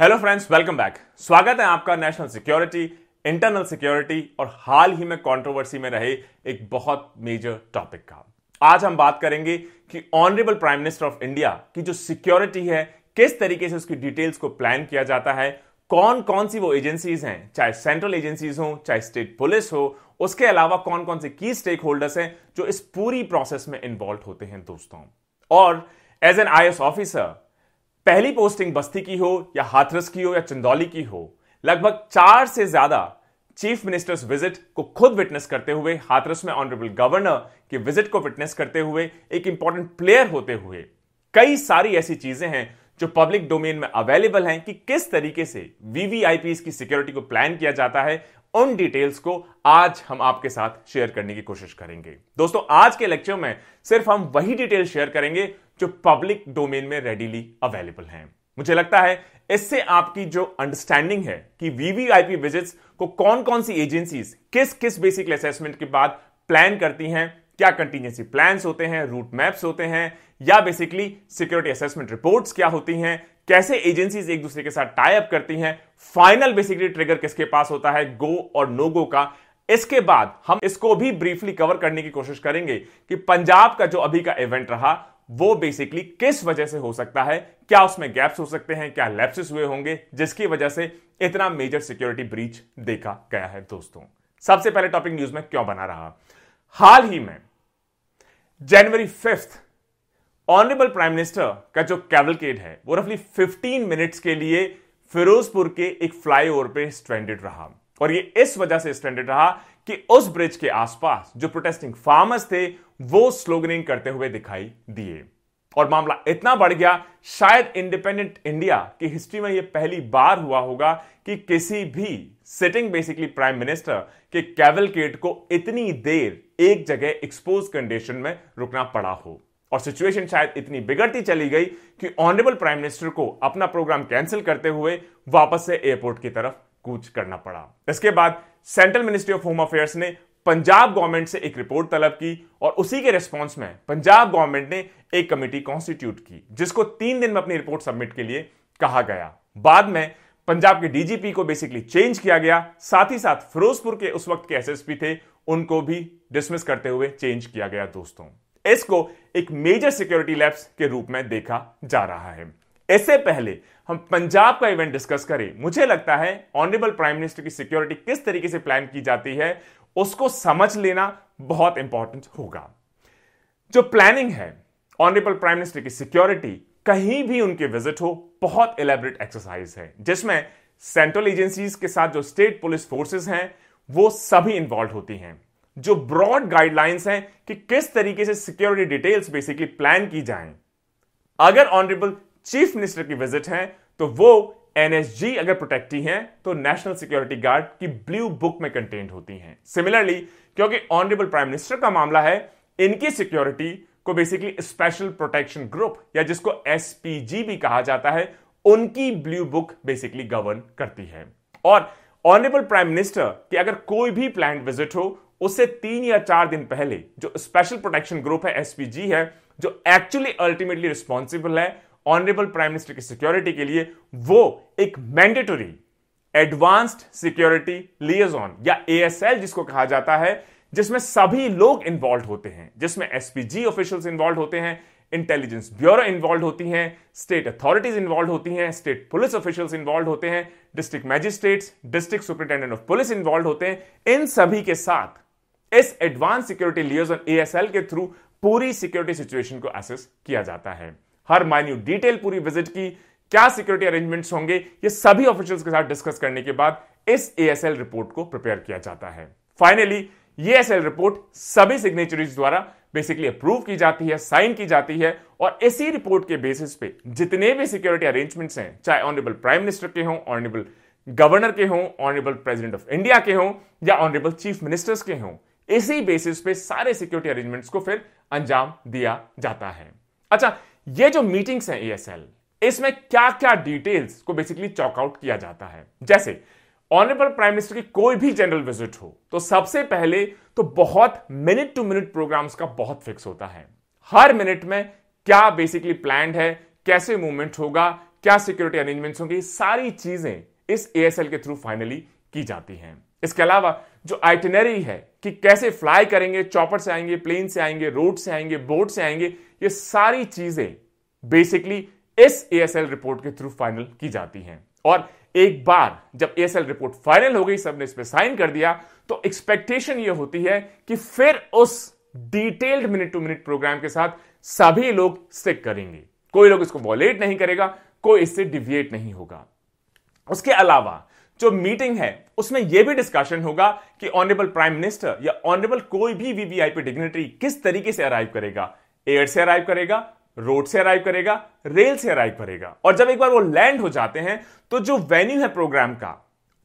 Hello friends welcome back स्वागत है आपका नेशनल सिक्योरिटी इंटरनल सिक्योरिटी और हाल ही में कंट्रोवर्सी में रहे एक बहुत मेजर टॉपिक का आज हम बात करेंगे कि honourable prime minister of India की जो सिक्योरिटी है किस तरीके से उसकी डिटेल्स को प्लान किया जाता है कौन कौन सी वो एजेंसीज हैं चाहे सेंट्रल एजेंसीज हो चाहे स्टेट पुलिस हो उसके अलावा कौन कौन से की स्टेक होल्डर्स हैं जो इस पूरी प्रोसेस में इन्वॉल्व होते हैं दोस्तों और एज एन आई ऑफिसर पहली पोस्टिंग बस्ती की हो या हाथरस की हो या चंदौली की हो लगभग चार से ज्यादा चीफ मिनिस्टर्स विजिट को खुद विटनेस करते हुए हाथरस में ऑनरेबल गवर्नर की विजिट को विटनेस करते हुए एक इंपॉर्टेंट प्लेयर होते हुए कई सारी ऐसी चीजें हैं जो पब्लिक डोमेन में अवेलेबल हैं कि किस तरीके से वीवीआईपी की सिक्योरिटी को प्लान किया जाता है उन डिटेल्स को आज हम आपके साथ शेयर करने की कोशिश करेंगे दोस्तों आज के लेक्चर में सिर्फ हम वही डिटेल शेयर करेंगे जो पब्लिक डोमेन में रेडीली अवेलेबल हैं मुझे लगता है इससे आपकी जो अंडरस्टैंडिंग है कि वीवीआईपी विजिट्स को कौन कौन सी एजेंसीज किस किस बेसिक असेसमेंट के बाद प्लान करती हैं क्या कंटीन्यूसी प्लान्स होते हैं रूट मैप्स होते हैं या बेसिकली सिक्योरिटी असेसमेंट रिपोर्ट्स क्या होती हैं कैसे एजेंसीज एक दूसरे के साथ टाइप करती हैं फाइनल बेसिकली ट्रिगर किसके पास होता है गो और नो गो का इसके बाद हम इसको भी ब्रीफली कवर करने की कोशिश करेंगे कि पंजाब का जो अभी का इवेंट रहा वो बेसिकली किस वजह से हो सकता है क्या उसमें गैप्स हो सकते हैं क्या लैप्सिस हुए होंगे जिसकी वजह से इतना मेजर सिक्योरिटी ब्रीच देखा गया है दोस्तों सबसे पहले टॉपिक न्यूज में क्यों बना रहा हाल ही में जनवरी फिफ्थ ऑनरेबल प्राइम मिनिस्टर का जो कैवलकेड है वो रफली 15 मिनट्स के लिए फिरोजपुर के एक फ्लाईओवर पे स्ट्रैंडेड रहा और ये इस वजह से स्ट्रैंडेड रहा कि उस ब्रिज के आसपास जो प्रोटेस्टिंग फार्मर्स थे वो स्लोगनिंग करते हुए दिखाई दिए और मामला इतना बढ़ गया शायद इंडिपेंडेंट इंडिया की हिस्ट्री में यह पहली बार हुआ होगा कि किसी भी सिटिंग बेसिकली प्राइम मिनिस्टर के कैवलकेट को इतनी देर एक जगह एक्सपोज कंडीशन में रुकना पड़ा हो और सिचुएशन शायद इतनी बिगड़ती चली गई कि ऑनरेबल प्राइम मिनिस्टर को अपना प्रोग्राम कैंसिल करते हुए वापस से एयरपोर्ट की तरफ कूच करना पड़ा इसके बाद central ministry of home affairs ने पंजाब गवर्नमेंट से एक रिपोर्ट तलब की और उसी के रिस्पॉन्स में पंजाब गवर्नमेंट ने एक कमेटी कॉन्स्टिट्यूट की जिसको तीन दिन में अपनी रिपोर्ट सबमिट के लिए कहा गया बाद में पंजाब के डीजीपी को बेसिकली चेंज किया गया साथ ही साथ फिरोजपुर के उस वक्त के एसएसपी थे उनको भी डिसमिस करते हुए चेंज किया गया दोस्तों इसको को एक मेजर सिक्योरिटी लैब्स के रूप में देखा जा रहा है इससे पहले हम पंजाब का इवेंट डिस्कस करें मुझे लगता है ऑनरेबल प्राइम मिनिस्टर की सिक्योरिटी किस तरीके से प्लान की जाती है उसको समझ लेना बहुत इंपॉर्टेंट होगा जो प्लानिंग है ऑनरेबल प्राइम मिनिस्टर की सिक्योरिटी कहीं भी उनके विजिट हो बहुत एलेबरेट एक्सरसाइज है जिसमें सेंट्रल एजेंसीज के साथ जो स्टेट पुलिस फोर्सेस हैं वो सभी इन्वॉल्व होती हैं जो ब्रॉड गाइडलाइंस हैं कि किस तरीके से सिक्योरिटी डिटेल्स बेसिकली प्लान की जाएं। अगर ऑनरेबल चीफ मिनिस्टर की विजिट है तो वो एनएसजी अगर प्रोटेक्टी है तो नेशनल सिक्योरिटी गार्ड की ब्लू बुक में कंटेंट होती हैं सिमिलरली क्योंकि ऑनरेबल प्राइम मिनिस्टर का मामला है इनकी सिक्योरिटी को बेसिकली स्पेशल प्रोटेक्शन ग्रुप या जिसको एसपीजी भी कहा जाता है उनकी ब्लू बुक बेसिकली गवर्न करती है और ऑनरेबल प्राइम मिनिस्टर की अगर कोई भी प्लान विजिट हो उससे तीन या चार दिन पहले जो स्पेशल प्रोटेक्शन ग्रुप है एसपीजी है जो एक्चुअली अल्टीमेटली रिस्पॉन्सिबल है ऑनरेबल प्राइम मिनिस्टर की सिक्योरिटी के लिए वो एक मैंडेटरी एडवांस्ड सिक्योरिटी लियजोन या एएसएल जिसको कहा जाता है जिसमें सभी लोग इन्वॉल्व होते हैं जिसमें एसपीजी ऑफिशियल्स इन्वॉल्व होते हैं इंटेलिजेंस ब्यूरो इन्वॉल्व होती हैं स्टेट अथॉरिटीज इन्वॉल्व होती हैं स्टेट पुलिस ऑफिशियल्स इन्वॉल्व होते हैं district magistrates district superintendent of police involve होते हैं इन सभी के साथ इस एडवांस सिक्योरिटी लियोजन एएसएल के थ्रू पूरी सिक्योरिटी सिचुएशन को एसेस किया जाता है हर माइन्यू डिटेल पूरी विजिट की क्या सिक्योरिटी अरेंजमेंट्स होंगे ये सभी ऑफिशियल्स के साथ डिस्कस करने के बाद इस एएसएल रिपोर्ट को प्रिपेयर किया जाता है फाइनली ये एस रिपोर्ट सभी सिग्नेचरीज द्वारा बेसिकली अप्रूव की जाती है साइन की जाती है और इसी रिपोर्ट के बेसिस पे जितने भी सिक्योरिटी अरेंजमेंट्स हैं चाहे ऑनरेबल प्राइम मिनिस्टर के हों ऑनरेबल गवर्नर के हों ऑनरेबल प्रेसिडेंट ऑफ इंडिया के हों या ऑनरेबल चीफ मिनिस्टर्स के हों इसी बेसिस पे सारे सिक्योरिटी अरेंजमेंट्स को फिर अंजाम दिया जाता है अच्छा ये जो मीटिंग्स हैं एएसएल इसमें क्या क्या डिटेल्स को बेसिकली चॉकआउट किया जाता है जैसे ऑनरेबल प्राइम मिनिस्टर की कोई भी जनरल विजिट हो तो सबसे पहले तो बहुत मिनट टू मिनट प्रोग्राम्स का बहुत फिक्स होता है हर मिनट में क्या बेसिकली प्लान है कैसे मूवमेंट होगा क्या सिक्योरिटी अरेंजमेंट्स होंगे सारी चीजें इस एएसएल के थ्रू फाइनली की जाती हैं इसके अलावा जो आइटनरी है कि कैसे फ्लाई करेंगे चॉपर से आएंगे प्लेन से आएंगे रोड से आएंगे बोट से आएंगे ये सारी चीजें बेसिकली इस एएसएल रिपोर्ट के थ्रू फाइनल की जाती हैं और एक बार जब एएसएल रिपोर्ट फाइनल हो गई सबने इस पर साइन कर दिया तो एक्सपेक्टेशन ये होती है कि फिर उस detailed minute to minute programme के साथ सभी लोग स्टिक करेंगे कोई लोग इसको वॉलेट नहीं करेगा कोई इससे डिविएट नहीं होगा उसके अलावा जो मीटिंग है उसमें यह भी डिस्कशन होगा कि ऑनरेबल प्राइम मिनिस्टर या ऑनरेबल कोई भी वीवीआईपी डिग्नेटरी किस तरीके से अराइव करेगा एयर से अराइव करेगा रोड से अराइव करेगा रेल से अराइव करेगा और जब एक बार वो लैंड हो जाते हैं तो जो वेन्यू है प्रोग्राम का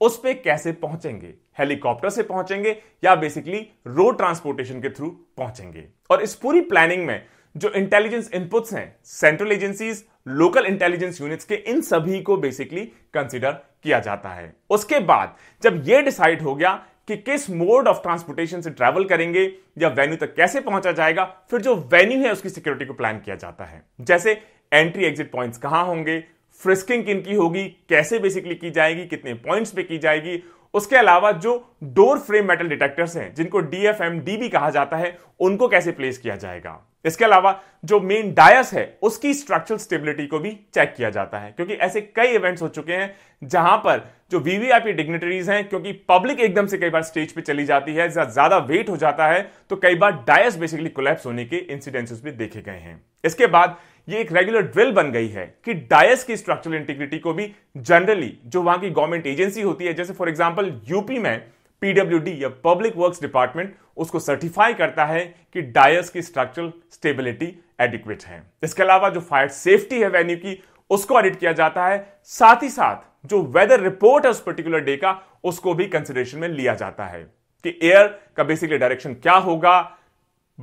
उस पर कैसे पहुंचेंगे हेलीकॉप्टर से पहुंचेंगे या बेसिकली रोड ट्रांसपोर्टेशन के थ्रू पहुंचेंगे और इस पूरी प्लानिंग में जो इंटेलिजेंस इनपुट्स हैं central agencies local intelligence units के इन सभी को बेसिकली कंसिडर किया जाता है उसके बाद जब यह डिसाइड हो गया कि किस मोड ऑफ ट्रांसपोर्टेशन से ट्रैवल करेंगे या वेन्यू तक कैसे पहुंचा जाएगा फिर जो वेन्यू है उसकी सिक्योरिटी को प्लान किया जाता है जैसे एंट्री एग्जिट पॉइंट्स कहां होंगे फ्रिस्किंग किन की होगी कैसे बेसिकली की जाएगी कितने पॉइंट्स पे की जाएगी उसके अलावा जो डोर फ्रेम मेटल डिटेक्टर्स हैं जिनको डी भी कहा जाता है उनको कैसे प्लेस किया जाएगा इसके अलावा जो मेन डायस है उसकी स्ट्रक्चरल स्टेबिलिटी को भी चेक किया जाता है क्योंकि ऐसे कई इवेंट्स हो चुके हैं जहां पर जो वीवीआईपी डिग्नेटरीज हैं क्योंकि पब्लिक एकदम से कई बार स्टेज पे चली जाती है ज्यादा वेट हो जाता है तो कई बार डायस बेसिकली कोलैप्स होने के इंसिडेंसेस भी देखे गए हैं इसके बाद ये एक रेगुलर ड्रिल बन गई है कि डायस की स्ट्रक्चरल इंटीग्रिटी को भी जनरली जो वहां की गवर्नमेंट एजेंसी होती है जैसे फॉर एग्जाम्पल यूपी में पीडब्ल्यूडी या पब्लिक वर्क्स डिपार्टमेंट उसको सर्टिफाई करता है कि डायर्स की स्ट्रक्चरल स्टेबिलिटी एडिक्वेट है इसके अलावा जो फायर सेफ्टी है वेन्यू की उसको ऑडिट किया जाता है साथ ही साथ जो वेदर रिपोर्ट है उस पर्टिकुलर डे का उसको भी कंसिडरेशन में लिया जाता है कि एयर का बेसिकली डायरेक्शन क्या होगा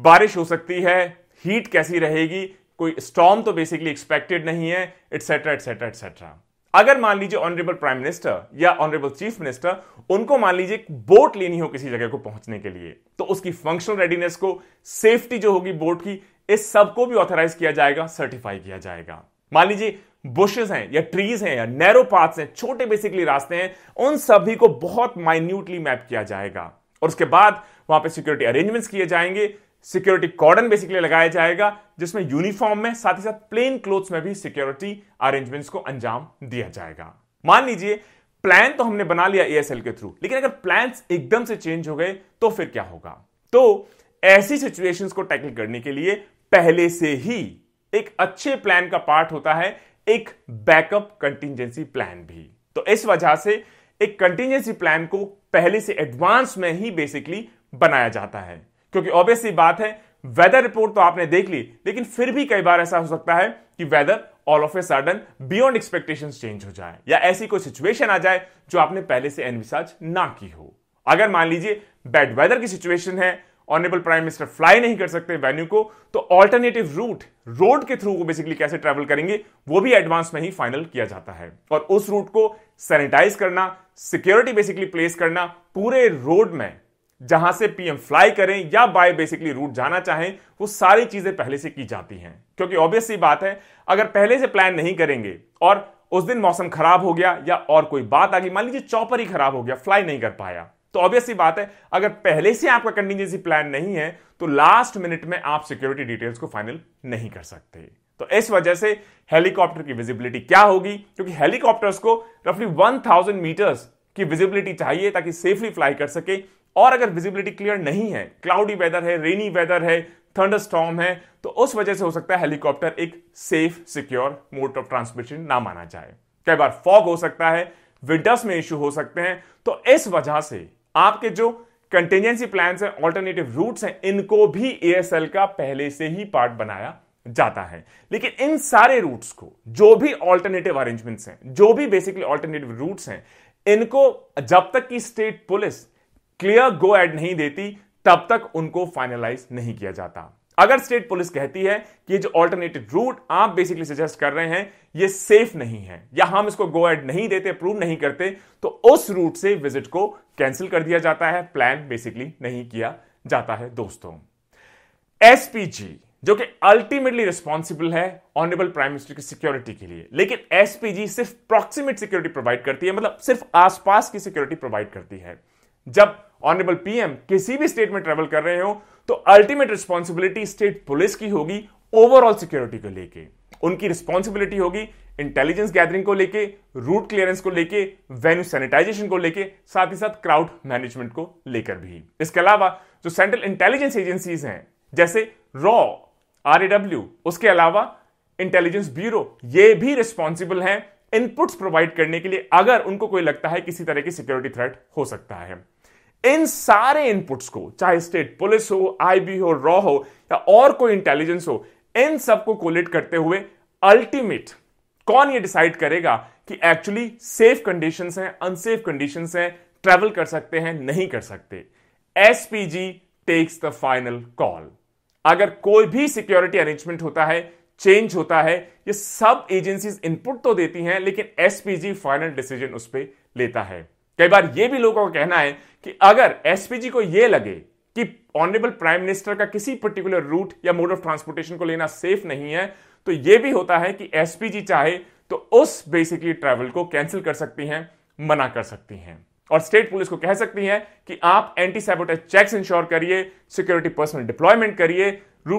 बारिश हो सकती है हीट कैसी रहेगी कोई स्टॉम तो बेसिकली एक्सपेक्टेड नहीं है एटसेट्रा एटसेट्रा एटसेट्रा अगर मान लीजिए ऑनरेबल प्राइम मिनिस्टर या ऑनरेबल चीफ मिनिस्टर उनको मान लीजिए बोट लेनी हो किसी जगह को पहुंचने के लिए तो उसकी फंक्शनल रेडीनेस को सेफ्टी जो होगी बोट की इस सब को भी ऑथराइज किया जाएगा सर्टिफाई किया जाएगा मान लीजिए बुशेस हैं या ट्रीज हैं या नैरो पाथ्स हैं छोटे बेसिकली रास्ते हैं उन सभी को बहुत माइन्यूटली मैप किया जाएगा और उसके बाद वहां पे सिक्योरिटी अरेंजमेंट्स किए जाएंगे सिक्योरिटी कॉर्डन बेसिकली लगाया जाएगा जिसमें यूनिफॉर्म में साथ ही साथ प्लेन क्लोथ्स में भी सिक्योरिटी अरेंजमेंट्स को अंजाम दिया जाएगा मान लीजिए प्लान तो हमने बना लिया एएसएल के थ्रू लेकिन अगर प्लान एकदम से चेंज हो गए तो फिर क्या होगा तो ऐसी सिचुएशंस को टैकल करने के लिए पहले से ही एक अच्छे प्लान का पार्ट होता है एक बैकअप कंटिजेंसी प्लान भी तो इस वजह से एक कंटिजेंसी प्लान को पहले से एडवांस में ही बेसिकली बनाया जाता है क्योंकि ऑब्वियसली बात है वेदर रिपोर्ट तो आपने देख ली लेकिन फिर भी कई बार ऐसा हो सकता है कि weather all of a sudden beyond expectation change हो जाए या ऐसी कोई सिचुएशन आ जाए जो आपने पहले से एनविसाज ना की हो अगर मान लीजिए बैड वेदर की सिचुएशन है ऑनरेबल प्राइम मिनिस्टर फ्लाई नहीं कर सकते वेन्यू को तो ऑल्टरनेटिव रूट रोड के थ्रू वो बेसिकली कैसे ट्रेवल करेंगे वो भी एडवांस में ही फाइनल किया जाता है और उस रूट को सैनिटाइज करना सिक्योरिटी बेसिकली प्लेस करना पूरे रोड में जहां से पीएम फ्लाई करें या बाय बेसिकली रूट जाना चाहें वो सारी चीजें पहले से की जाती हैं क्योंकि ऑब्वियस सी बात है अगर पहले से प्लान नहीं करेंगे और उस दिन मौसम खराब हो गया या और कोई बात आ गई मान लीजिए चौपर ही खराब हो गया फ्लाई नहीं कर पाया तो ऑब्वियस सी बात है अगर पहले से आपका कंटिजेंसी प्लान नहीं है तो लास्ट मिनट में आप सिक्योरिटी डिटेल्स को फाइनल नहीं कर सकते तो इस वजह से हेलीकॉप्टर की विजिबिलिटी क्या होगी क्योंकि हेलीकॉप्टर्स को रफली 1000 मीटर्स की विजिबिलिटी चाहिए ताकि सेफली फ्लाई कर सके और अगर विजिबिलिटी क्लियर नहीं है क्लाउडी वेदर है रेनी वेदर है थंडर स्टॉम है तो उस वजह से हो सकता है हेलीकॉप्टर एक safe secure mode of transmission ना माना जाए कई बार फॉग हो सकता है विंटर्स में इश्यू हो सकते हैं तो इस वजह से आपके जो कंटेजेंसी प्लान है ऑल्टरनेटिव रूट हैं इनको भी एएसएल का पहले से ही पार्ट बनाया जाता है लेकिन इन सारे रूट्स को जो भी ऑल्टरनेटिव अरेंजमेंट्स हैं जो भी बेसिकली ऑल्टरनेटिव रूट्स हैं इनको जब तक कि state police clear go ahead नहीं देती तब तक उनको फाइनलाइज नहीं किया जाता अगर स्टेट पुलिस कहती है कि जो ऑल्टरनेटिव रूट आप बेसिकली सजेस्ट कर रहे हैं ये सेफ नहीं है या हम इसको गो एड नहीं देते अप्रूव नहीं करते तो उस रूट से विजिट को कैंसिल कर दिया जाता है प्लान बेसिकली नहीं किया जाता है दोस्तों एसपीजी जो कि अल्टीमेटली रिस्पॉन्सिबल है ऑनरेबल प्राइम मिनिस्टर की सिक्योरिटी के लिए लेकिन एसपीजी सिर्फ प्रॉक्सिमेट सिक्योरिटी प्रोवाइड करती है मतलब सिर्फ आसपास की सिक्योरिटी प्रोवाइड करती है जब ऑनरेबल पीएम किसी भी स्टेट में ट्रेवल कर रहे हो तो अल्टीमेट रिस्पॉन्सिबिलिटी स्टेट पुलिस की होगी ओवरऑल सिक्योरिटी को लेके उनकी रिस्पॉन्सिबिलिटी होगी इंटेलिजेंस गैदरिंग को लेके रूट क्लियरेंस को लेके वेन्यू सैनिटाइजेशन को लेके साथ ही साथ क्राउड मैनेजमेंट को लेकर भी इसके अलावा जो सेंट्रल इंटेलिजेंस एजेंसीज हैं जैसे रॉ आरएडब्ल्यू उसके अलावा इंटेलिजेंस ब्यूरो ये भी रिस्पॉन्सिबल हैं इनपुट्स प्रोवाइड करने के लिए अगर उनको कोई लगता है किसी तरह की सिक्योरिटी थ्रेट हो सकता है इन सारे इनपुट्स को चाहे स्टेट पुलिस हो आईबी हो रॉ हो या और कोई इंटेलिजेंस हो इन सबको कोलेट करते हुए अल्टीमेट कौन ये डिसाइड करेगा कि एक्चुअली सेफ कंडीशन है अनसेफ कंडीशन है ट्रेवल कर सकते हैं नहीं कर सकते SPG takes the final call अगर कोई भी सिक्योरिटी अरेंजमेंट होता है चेंज होता है ये सब एजेंसीज इनपुट तो देती हैं लेकिन एसपीजी फाइनल डिसीजन उस पर लेता है कई बार यह भी लोगों का कहना है कि अगर एसपीजी को यह लगे कि ऑनरेबल प्राइम मिनिस्टर का किसी पर्टिकुलर रूट या मोड ऑफ ट्रांसपोर्टेशन को लेना सेफ नहीं है तो यह भी होता है कि एसपीजी चाहे तो उस बेसिकली ट्रैवल को कैंसिल कर सकती हैं मना कर सकती हैं और स्टेट पुलिस को कह सकती है कि आप एंटी सैबोटेज चेक इंश्योर करिए सिक्योरिटी पर्सनल डिप्लॉयमेंट करिए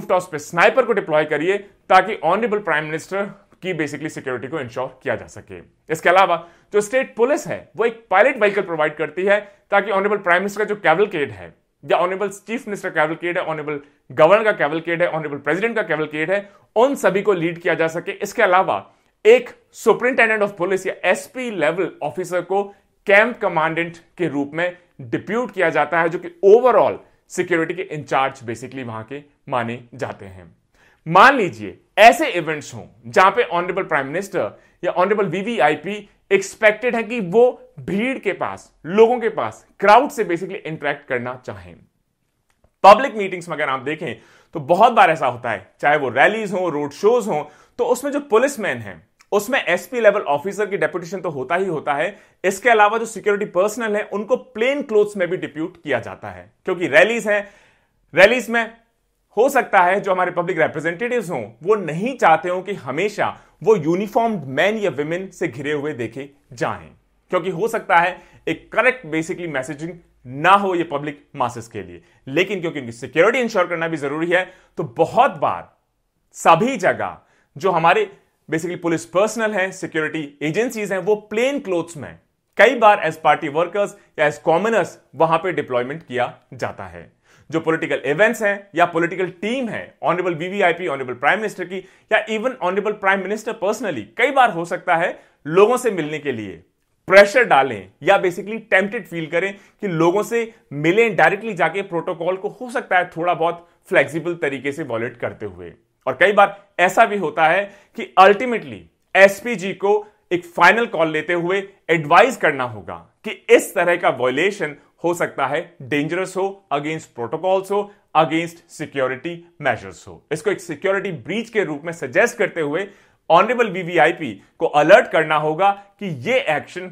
टॉप पे स्नाइपर को डिप्लॉय करिए ताकि ऑनरेबल प्राइम मिनिस्टर कि बेसिकली सिक्योरिटी को इंश्योर किया जा सके इसके अलावा जो स्टेट पुलिस है वो एक पायलट व्हीकल प्रोवाइड करती है ताकि ऑनरेबल प्राइम मिनिस्टर का जो कैवलकेड है या ऑनरेबल चीफ मिनिस्टर कैवलकेड है ऑनरेबल गवर्नर का कैवलकेड है ऑनरेबल प्रेसिडेंट का कैवलकेड है उन सभी को लीड किया जा सके इसके अलावा एक सुपरिंटेंडेंट ऑफ पुलिस या एसपी लेवल ऑफिसर को कैंप कमांडेंट के रूप में डिप्यूट किया जाता है जो कि ओवरऑल सिक्योरिटी के इंचार्ज बेसिकली वहां के माने जाते हैं मान लीजिए ऐसे इवेंट्स हों जहां पे ऑनरेबल प्राइम मिनिस्टर या ऑनरेबल वीवीआईपी एक्सपेक्टेड है कि वो भीड़ के पास लोगों के पास क्राउड से बेसिकली इंटरेक्ट करना चाहें पब्लिक मीटिंग्स में अगर आप देखें तो बहुत बार ऐसा होता है चाहे वो रैलीज हो रोड शोज हो तो उसमें जो पुलिसमैन है उसमें एसपी लेवल ऑफिसर की डेपुटेशन तो होता ही होता है इसके अलावा जो सिक्योरिटी पर्सनल है उनको प्लेन क्लोथ्स में भी डिप्यूट किया जाता है क्योंकि रैलीज है रैलीज में हो सकता है जो हमारे पब्लिक रिप्रेजेंटेटिव हों वो नहीं चाहते हो कि हमेशा वो यूनिफॉर्म्ड मैन या वुमेन से घिरे हुए देखे जाएं क्योंकि हो सकता है एक करेक्ट बेसिकली मैसेजिंग ना हो ये पब्लिक मासेस के लिए लेकिन क्योंकि उनकी सिक्योरिटी इंश्योर करना भी जरूरी है तो बहुत बार सभी जगह जो हमारे बेसिकली पुलिस पर्सनल हैं सिक्योरिटी एजेंसीज हैं वो प्लेन क्लोथ्स में कई बार एज पार्टी वर्कर्स या एज कॉमनर्स वहां पे डिप्लॉयमेंट किया जाता है जो पॉलिटिकल इवेंट्स हैं या पॉलिटिकल टीम है honourable VVIP honourable prime minister की या even honourable prime minister personally कई बार हो सकता है लोगों से मिलने के लिए प्रेशर डालें या बेसिकली टेम्पटेड फील करें कि लोगों से मिलें डायरेक्टली जाके प्रोटोकॉल को हो सकता है थोड़ा बहुत फ्लेक्सिबल तरीके से वॉलेट करते हुए और कई बार ऐसा भी होता है कि अल्टीमेटली एसपीजी को एक फाइनल कॉल लेते हुए एडवाइज करना होगा कि इस तरह का वॉयलेशन हो सकता है डेंजरस हो अगेंस्ट प्रोटोकॉल्स हो अगेंस्ट सिक्योरिटी मेजर्स हो इसको एक सिक्योरिटी ब्रीच के रूप में सजेस्ट करते हुए ऑनरेबल वीवीआईपी को अलर्ट करना होगा कि ये एक्शन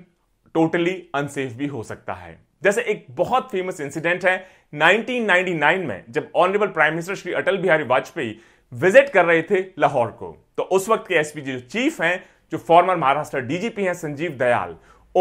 टोटली अनसेफ भी हो सकता है जैसे एक बहुत फेमस इंसिडेंट है 1999 में जब honourable prime minister Shri Atal Bihari Vajpayee visit कर रहे थे लाहौर को तो उस वक्त के एसपीजी जो चीफ हैं जो फॉर्मर महाराष्ट्र डीजीपी हैं संजीव दयाल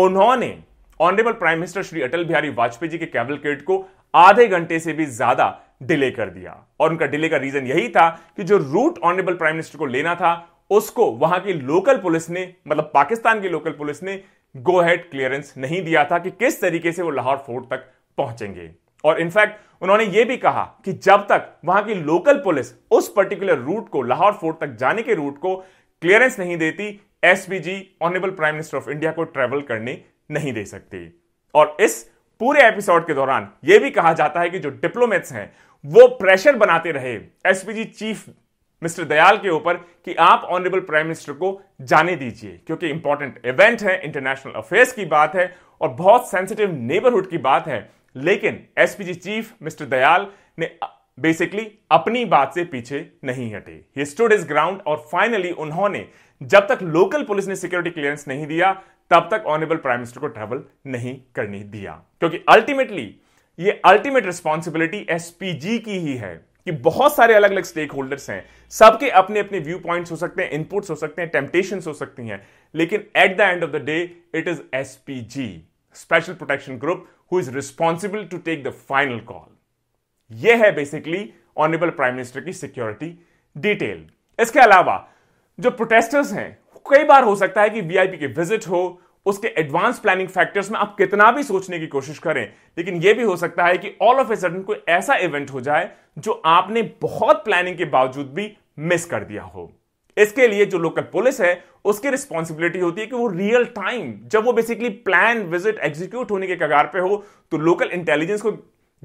उन्होंने honourable prime minister Shri Atal Bihari Vajpayee ji के कैबलकेट को आधे घंटे से भी ज्यादा डिले कर दिया और उनका डिले का रीजन यही था कि जो रूट ऑनरेबल प्राइम मिनिस्टर को लेना था उसको वहां की लोकल पुलिस ने मतलब पाकिस्तान की लोकल पुलिस ने गो हेड क्लियरेंस नहीं दिया था कि किस तरीके से वो लाहौर फोर्ट तक पहुंचेंगे और इनफैक्ट उन्होंने यह भी कहा कि जब तक वहां की लोकल पुलिस उस पर्टिकुलर रूट को लाहौर फोर्ट तक जाने के रूट को क्लियरेंस नहीं देती SPG honourable prime minister of India को ट्रेवल करने नहीं दे सकती और इस पूरे एपिसोड के दौरान यह भी कहा जाता है कि जो डिप्लोमेट्स हैं वो प्रेशर बनाते रहे एसपीजी चीफ मिस्टर दयाल के ऊपर कि आप ऑनरेबल प्राइम मिनिस्टर को जाने दीजिए क्योंकि इंपॉर्टेंट इवेंट है इंटरनेशनल अफेयर्स की बात है और बहुत सेंसिटिव नेबरहुड की बात है लेकिन एसपीजी चीफ मिस्टर दयाल ने बेसिकली अपनी बात से पीछे नहीं हटे ही स्टूड इज ग्राउंड और फाइनली उन्होंने जब तक लोकल पुलिस ने सिक्योरिटी क्लियरेंस नहीं दिया तब तक ऑनरेबल प्राइम मिनिस्टर को ट्रेवल नहीं करने दिया क्योंकि अल्टीमेटली ये अल्टीमेट रिस्पॉन्सिबिलिटी एसपीजी की ही है कि बहुत सारे अलग अलग स्टेक होल्डर्स हैं सबके अपने अपने व्यू पॉइंट्स हो सकते हैं इनपुट्स हो सकते हैं टेम्पटेशन हो सकती हैं लेकिन at the end of the day it is S special protection group who is responsible to take the final call यह है बेसिकली ऑनरेबल प्राइम मिनिस्टर की सिक्योरिटी डिटेल इसके अलावा जो प्रोटेस्टर्स हैं कई बार हो सकता है कि वीआईपी के विजिट हो उसके एडवांस प्लानिंग फैक्टर्स में आप कितना भी सोचने की कोशिश करें लेकिन यह भी हो सकता है कि ऑल ऑफ ए सडन कोई ऐसा इवेंट हो जाए जो आपने बहुत प्लानिंग के बावजूद भी मिस कर दिया हो इसके लिए जो लोकल पुलिस है उसकी रिस्पॉन्सिबिलिटी होती है कि वो रियल टाइम जब वो बेसिकली प्लान विजिट एग्जीक्यूट होने के कगार पे हो तो लोकल इंटेलिजेंस को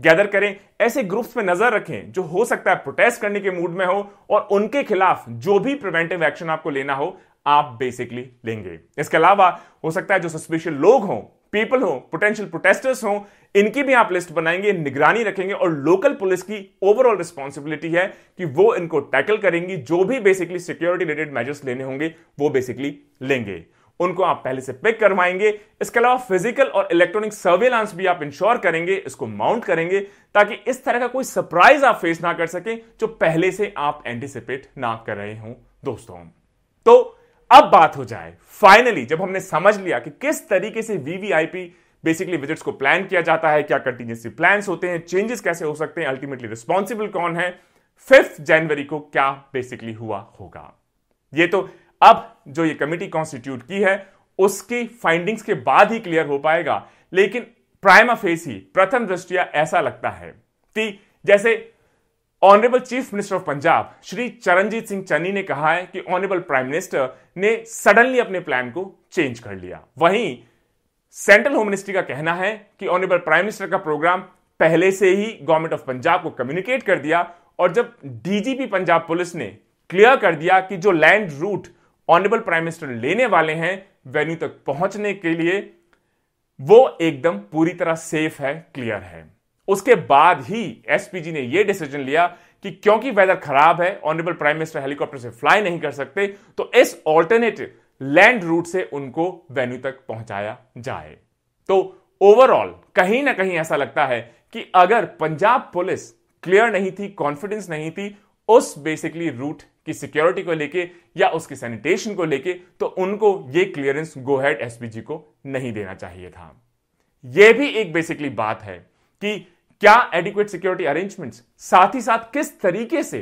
गैदर करें ऐसे ग्रुप्स पे नजर रखें जो हो सकता है प्रोटेस्ट करने के मूड में हो और उनके खिलाफ जो भी प्रिवेंटिव एक्शन आपको लेना हो आप बेसिकली लेंगे इसके अलावा हो सकता है जो सस्पिशियल लोग हों पीपल हो पोटेंशियल प्रोटेस्टर्स हो इनकी भी आप लिस्ट बनाएंगे निगरानी रखेंगे और लोकल पुलिस की ओवरऑल रिस्पॉन्सिबिलिटी है कि वो इनको टैकल करेंगी जो भी बेसिकली सिक्योरिटी रिलेटेड मेजर्स लेने होंगे वो बेसिकली लेंगे उनको आप पहले से पिक करवाएंगे इसके अलावा फिजिकल और इलेक्ट्रॉनिक सर्वेलांस भी आप इंश्योर करेंगे इसको माउंट करेंगे ताकि इस तरह का कोई सरप्राइज आप फेस ना कर सकें जो पहले से आप एंटिसिपेट ना कर रहे हो दोस्तों तो अब बात हो जाए फाइनली जब हमने समझ लिया कि किस तरीके से वीवीआईपी बेसिकली विजिट्स को प्लान किया जाता है क्या कंटीन्यूसी प्लान होते हैं चेंजेस कैसे हो सकते हैं अल्टीमेटली रिस्पॉन्सिबल कौन है फिफ्थ जनवरी को क्या बेसिकली हुआ होगा ये तो अब जो ये कमिटी कॉन्स्टिट्यूट की है उसकी फाइंडिंग्स के बाद ही क्लियर हो पाएगा लेकिन प्राइमा फेस ही प्रथम दृष्टिया ऐसा लगता है कि जैसे honourable chief minister of Punjab Shri Charanjit Singh Channi ने कहा है कि ऑनरेबल प्राइम मिनिस्टर ने सडनली अपने प्लान को चेंज कर लिया वहीं सेंट्रल होम मिनिस्ट्री का कहना है कि ऑनरेबल प्राइम मिनिस्टर का प्रोग्राम पहले से ही गवर्नमेंट ऑफ पंजाब को कम्युनिकेट कर दिया और जब डीजीपी पंजाब पुलिस ने क्लियर कर दिया कि जो land route honourable prime minister लेने वाले हैं वेन्यू तक पहुंचने के लिए वो एकदम पूरी तरह सेफ है क्लियर है उसके बाद ही एसपीजी ने यह डिसीजन लिया कि क्योंकि वेदर खराब है ऑनरेबल प्राइम मिनिस्टर हेलीकॉप्टर से फ्लाई नहीं कर सकते तो इस ऑल्टरनेटिव लैंड रूट से उनको वेन्यू तक पहुंचाया जाए तो ओवरऑल कहीं ना कहीं ऐसा लगता है कि अगर पंजाब पुलिस क्लियर नहीं थी कॉन्फिडेंस नहीं थी उस बेसिकली रूट की सिक्योरिटी को लेके या उसकी सैनिटेशन को लेके तो उनको यह क्लियरेंस गोहेड एसपीजी को नहीं देना चाहिए था यह भी एक बेसिकली बात है कि क्या एडिक्वेट सिक्योरिटी अरेंजमेंट साथ ही साथ किस तरीके से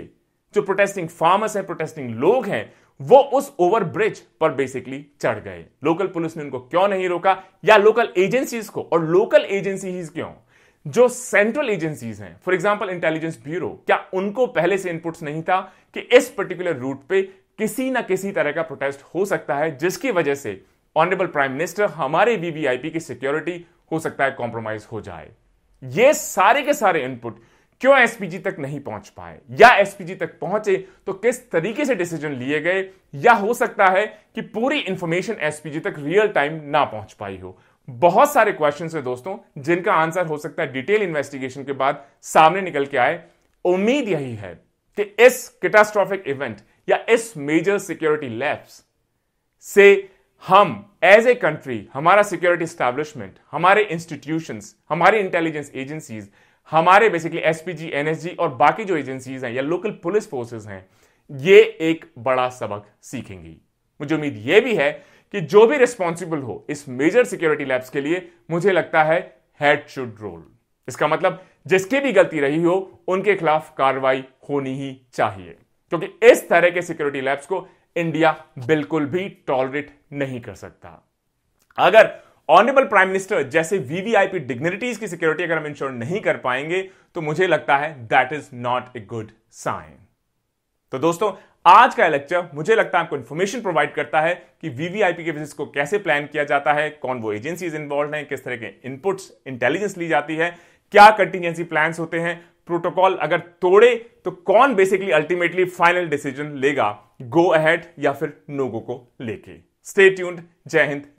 जो प्रोटेस्टिंग फार्मर्स हैं प्रोटेस्टिंग लोग हैं वो उस ओवर ब्रिज पर बेसिकली चढ़ गए लोकल पुलिस ने उनको क्यों नहीं रोका या लोकल एजेंसीज को और लोकल एजेंसीज क्यों जो सेंट्रल एजेंसीज हैं फॉर एग्जांपल इंटेलिजेंस ब्यूरो क्या उनको पहले से इनपुट्स नहीं था कि इस पर्टिकुलर रूट पे किसी ना किसी तरह का प्रोटेस्ट हो सकता है जिसकी वजह से ऑनरेबल प्राइम मिनिस्टर हमारे वीवीआईपी की सिक्योरिटी हो सकता है कॉम्प्रोमाइज हो जाए ये सारे के सारे इनपुट क्यों एसपीजी तक नहीं पहुंच पाए या एसपीजी तक पहुंचे तो किस तरीके से डिसीजन लिए गए या हो सकता है कि पूरी इंफॉर्मेशन एसपीजी तक रियल टाइम ना पहुंच पाई हो बहुत सारे क्वेश्चन है दोस्तों जिनका आंसर हो सकता है डिटेल इन्वेस्टिगेशन के बाद सामने निकल के आए उम्मीद यही है कि इस कैटास्ट्रॉफिक इवेंट या इस मेजर सिक्योरिटी लैब्स से हम एज ए कंट्री हमारा सिक्योरिटी स्टैब्लिशमेंट हमारे इंस्टीट्यूशन हमारी इंटेलिजेंस एजेंसीज हमारे बेसिकली एसपीजी एनएसजी और बाकी जो एजेंसीज हैं या लोकल पुलिस फोर्सेस हैं ये एक बड़ा सबक सीखेंगी मुझे उम्मीद यह भी है कि जो भी रिस्पॉन्सिबल हो इस मेजर सिक्योरिटी लैब्स के लिए मुझे लगता है हेड शुड रोल इसका मतलब जिसकी भी गलती रही हो उनके खिलाफ कार्रवाई होनी ही चाहिए क्योंकि इस तरह के सिक्योरिटी लैब्स को इंडिया बिल्कुल भी टॉलरेट नहीं कर सकता अगर ऑनरेबल प्राइम मिनिस्टर जैसे वीवीआईपी डिग्निटीज की सिक्योरिटी अगर हम इंश्योर नहीं कर पाएंगे तो मुझे लगता है that is not a good sign तो दोस्तों आज का लेक्चर मुझे लगता है आपको इन्फॉर्मेशन प्रोवाइड करता है कि वीवीआईपी के विजिट को कैसे प्लान किया जाता है कौन वो एजेंसीज इन्वॉल्व हैं किस तरह के इनपुट्स इंटेलिजेंस ली जाती है क्या कंटीजेंसी प्लान्स होते हैं प्रोटोकॉल अगर तोड़े तो कौन बेसिकली अल्टीमेटली फाइनल डिसीजन लेगा गो अहेड या फिर नो गो को लेके स्टे ट्यून्ड जय हिंद